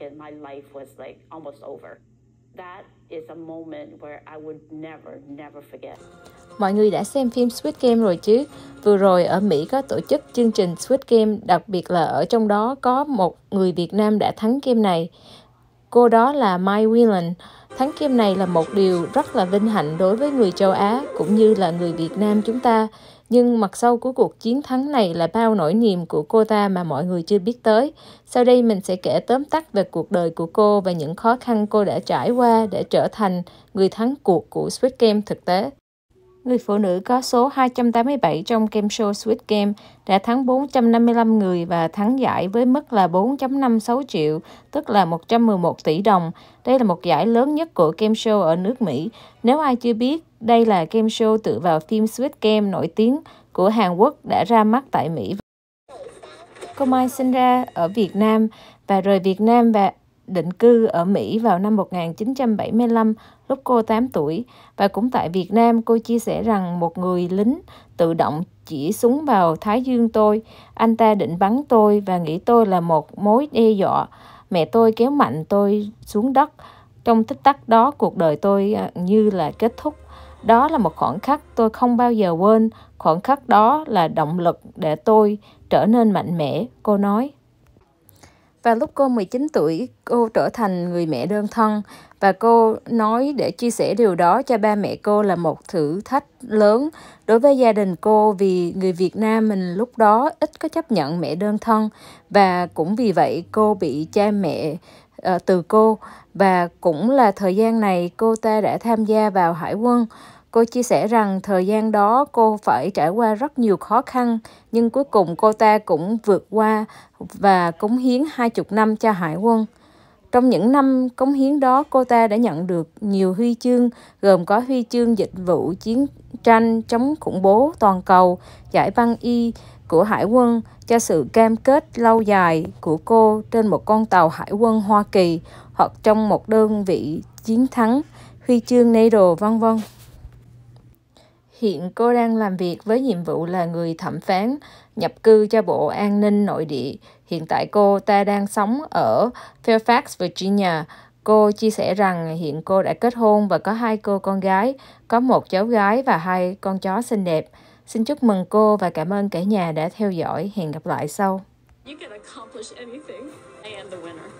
back my life was like almost over. That is a moment where I would never, never forget. Mọi người đã xem phim Squid Game rồi chứ? Vừa rồi ở Mỹ có tổ chức chương trình Squid Game, đặc biệt là ở trong đó có một người Việt Nam đã thắng game này. Cô đó là Mai Whelan. Thắng game này là một điều rất là vinh hạnh đối với người châu Á cũng như là người Việt Nam chúng ta. Nhưng mặt sau của cuộc chiến thắng này là bao nỗi niềm của cô ta mà mọi người chưa biết tới. Sau đây mình sẽ kể tóm tắt về cuộc đời của cô và những khó khăn cô đã trải qua để trở thành người thắng cuộc của Squid Game thực tế người phụ nữ có số 287 trong game show Sweet Game đã thắng 455 người và thắng giải với mức là 4.56 triệu, tức là 111 tỷ đồng. Đây là một giải lớn nhất của game show ở nước Mỹ. Nếu ai chưa biết, đây là game show tựa vào phim Sweet Game nổi tiếng của Hàn Quốc đã ra mắt tại Mỹ. Cô Mai sinh ra ở Việt Nam và rời Việt Nam và định cư ở Mỹ vào năm 1975 lúc cô 8 tuổi và cũng tại Việt Nam cô chia sẻ rằng một người lính tự động chỉ súng vào Thái Dương tôi, anh ta định bắn tôi và nghĩ tôi là một mối đe dọa. Mẹ tôi kéo mạnh tôi xuống đất. Trong tích tắc đó cuộc đời tôi à, như là kết thúc. Đó là một khoảnh khắc tôi không bao giờ quên. Khoảnh khắc đó là động lực để tôi trở nên mạnh mẽ, cô nói. Và lúc cô 19 tuổi, cô trở thành người mẹ đơn thân và cô nói để chia sẻ điều đó cho ba mẹ cô là một thử thách lớn đối với gia đình cô vì người Việt Nam mình lúc đó ít có chấp nhận mẹ đơn thân và cũng vì vậy cô bị cha mẹ uh, từ cô và cũng là thời gian này cô ta đã tham gia vào hải quân Cô chia sẻ rằng thời gian đó cô phải trải qua rất nhiều khó khăn, nhưng cuối cùng cô ta cũng vượt qua và cống hiến 20 năm cho hải quân. Trong những năm cống hiến đó, cô ta đã nhận được nhiều huy chương, gồm có huy chương dịch vụ chiến tranh chống khủng bố toàn cầu, giải băng y của hải quân cho sự cam kết lâu dài của cô trên một con tàu hải quân Hoa Kỳ hoặc trong một đơn vị chiến thắng, huy chương NATO, vân vân. Hiện cô đang làm việc với nhiệm vụ là người thẩm phán nhập cư cho Bộ An ninh Nội địa. Hiện tại cô ta đang sống ở Fairfax, Virginia. Cô chia sẻ rằng hiện cô đã kết hôn và có hai cô con gái, có một cháu gái và hai con chó xinh đẹp. Xin chúc mừng cô và cảm ơn cả nhà đã theo dõi. Hẹn gặp lại sau. You can accomplish anything. I am the winner.